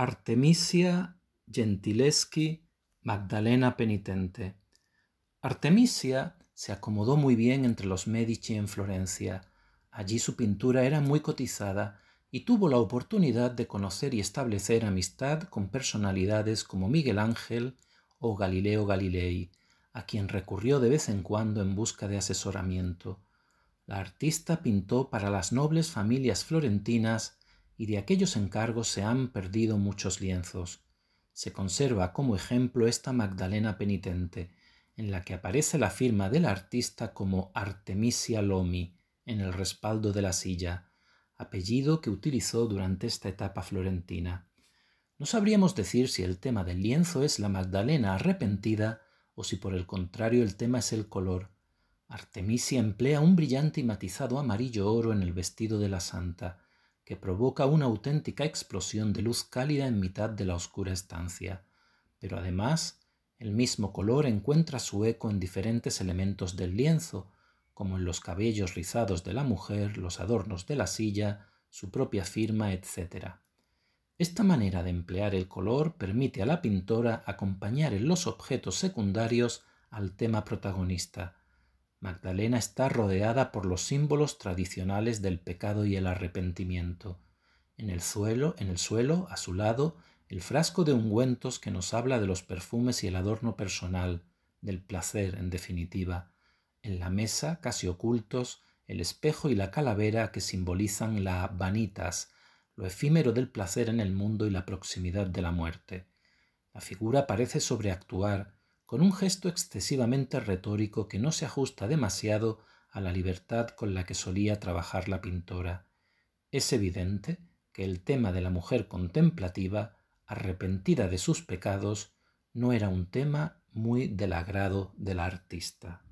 Artemisia Gentileschi Magdalena Penitente. Artemisia se acomodó muy bien entre los Medici en Florencia. Allí su pintura era muy cotizada y tuvo la oportunidad de conocer y establecer amistad con personalidades como Miguel Ángel o Galileo Galilei, a quien recurrió de vez en cuando en busca de asesoramiento. La artista pintó para las nobles familias florentinas y de aquellos encargos se han perdido muchos lienzos. Se conserva como ejemplo esta Magdalena penitente, en la que aparece la firma del artista como Artemisia Lomi en el respaldo de la silla, apellido que utilizó durante esta etapa florentina. No sabríamos decir si el tema del lienzo es la Magdalena arrepentida o si por el contrario el tema es el color. Artemisia emplea un brillante y matizado amarillo oro en el vestido de la santa, que provoca una auténtica explosión de luz cálida en mitad de la oscura estancia, pero además el mismo color encuentra su eco en diferentes elementos del lienzo, como en los cabellos rizados de la mujer, los adornos de la silla, su propia firma, etc. Esta manera de emplear el color permite a la pintora acompañar en los objetos secundarios al tema protagonista, Magdalena está rodeada por los símbolos tradicionales del pecado y el arrepentimiento. En el suelo, en el suelo, a su lado, el frasco de ungüentos que nos habla de los perfumes y el adorno personal, del placer, en definitiva. En la mesa, casi ocultos, el espejo y la calavera que simbolizan la vanitas, lo efímero del placer en el mundo y la proximidad de la muerte. La figura parece sobreactuar, con un gesto excesivamente retórico que no se ajusta demasiado a la libertad con la que solía trabajar la pintora. Es evidente que el tema de la mujer contemplativa, arrepentida de sus pecados, no era un tema muy del agrado de la artista.